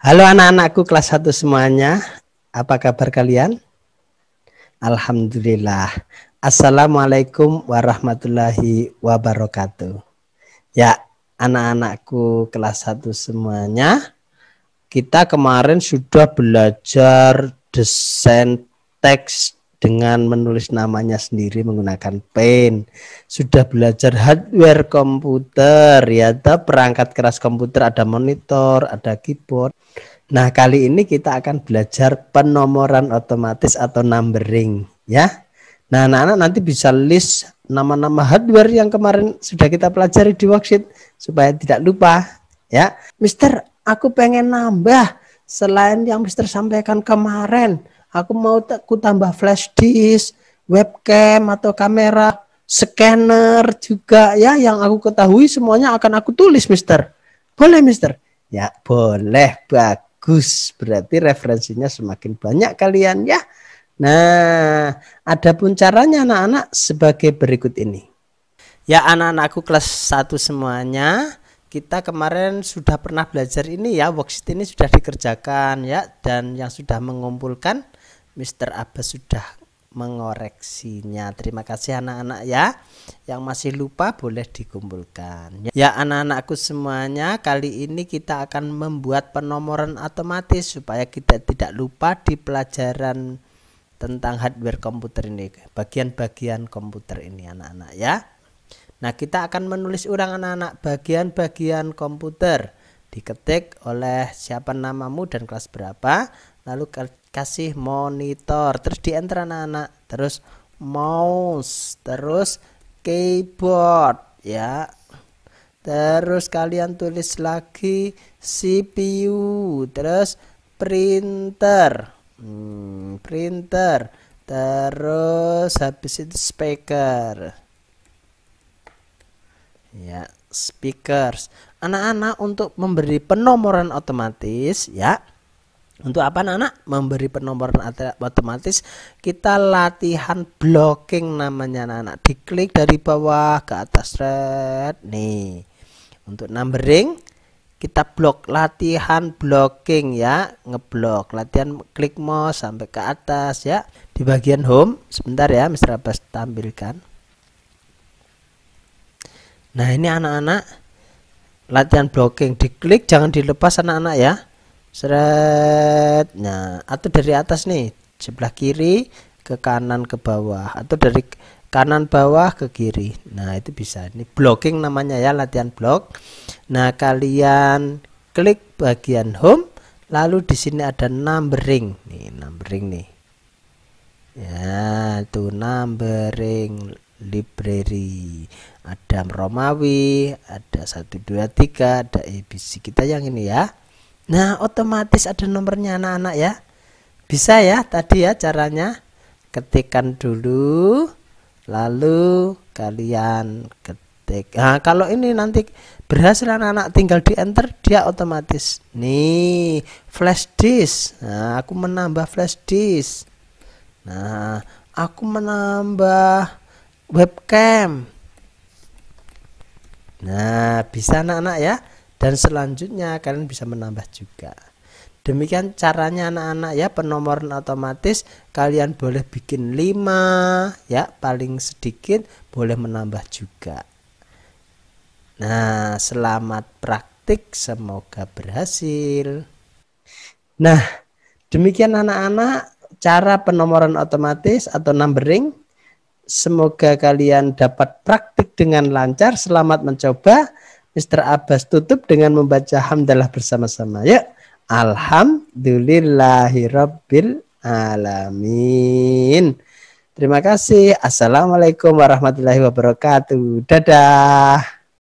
Halo anak-anakku kelas 1 semuanya. Apa kabar kalian? Alhamdulillah. Assalamualaikum warahmatullahi wabarakatuh. Ya, anak-anakku kelas 1 semuanya. Kita kemarin sudah belajar desain teks dengan menulis namanya sendiri menggunakan pen. Sudah belajar hardware komputer, ya perangkat keras komputer ada monitor, ada keyboard. Nah, kali ini kita akan belajar penomoran otomatis atau numbering, ya. Nah, anak-anak nanti bisa list nama-nama hardware yang kemarin sudah kita pelajari di worksheet supaya tidak lupa, ya. Mister, aku pengen nambah selain yang Mister sampaikan kemarin aku mau aku tambah flash disk, webcam atau kamera, scanner juga ya yang aku ketahui semuanya akan aku tulis, Mister. Boleh, Mister? Ya, boleh. Bagus. Berarti referensinya semakin banyak kalian ya. Nah, adapun caranya anak-anak sebagai berikut ini. Ya, anak-anakku kelas 1 semuanya, kita kemarin sudah pernah belajar ini ya, worksheet ini sudah dikerjakan ya dan yang sudah mengumpulkan Mr. Abbas sudah mengoreksinya. Terima kasih anak-anak ya. Yang masih lupa boleh dikumpulkan. Ya anak-anakku semuanya, kali ini kita akan membuat penomoran otomatis supaya kita tidak lupa di pelajaran tentang hardware komputer ini, bagian-bagian komputer ini anak-anak ya. Nah, kita akan menulis ulang anak-anak bagian-bagian komputer diketik oleh siapa namamu dan kelas berapa lalu kasih monitor terus di enter anak-anak terus mouse terus keyboard ya terus kalian tulis lagi CPU terus printer hmm, printer terus habis itu speaker ya speakers anak-anak untuk memberi penomoran otomatis ya untuk apa anak-anak memberi penomoran otomatis kita latihan blocking namanya anak-anak diklik dari bawah ke atas red nih untuk numbering kita blok latihan blocking ya ngeblok latihan klik mouse sampai ke atas ya di bagian home sebentar ya Mr. Abbas tampilkan nah ini anak-anak latihan blocking diklik jangan dilepas anak-anak ya seret nah atau dari atas nih sebelah kiri ke kanan ke bawah atau dari kanan bawah ke kiri nah itu bisa ini blocking namanya ya latihan block nah kalian klik bagian home lalu di sini ada numbering nih numbering nih ya tuh numbering library ada Romawi ada 123 ada ABC kita yang ini ya nah otomatis ada nomornya anak-anak ya bisa ya tadi ya caranya ketikkan dulu lalu kalian ketik nah, kalau ini nanti berhasil anak-anak tinggal di enter dia otomatis nih flash disk nah aku menambah flash disk nah aku menambah webcam. Nah, bisa anak-anak ya. Dan selanjutnya kalian bisa menambah juga. Demikian caranya anak-anak ya penomoran otomatis kalian boleh bikin 5 ya paling sedikit boleh menambah juga. Nah, selamat praktik semoga berhasil. Nah, demikian anak-anak cara penomoran otomatis atau numbering Semoga kalian dapat praktik dengan lancar. Selamat mencoba. Mr. Abbas tutup dengan membaca hamdalah bersama-sama. Ya. Alhamdulillahirabbil alamin. Terima kasih. Assalamualaikum warahmatullahi wabarakatuh. Dadah.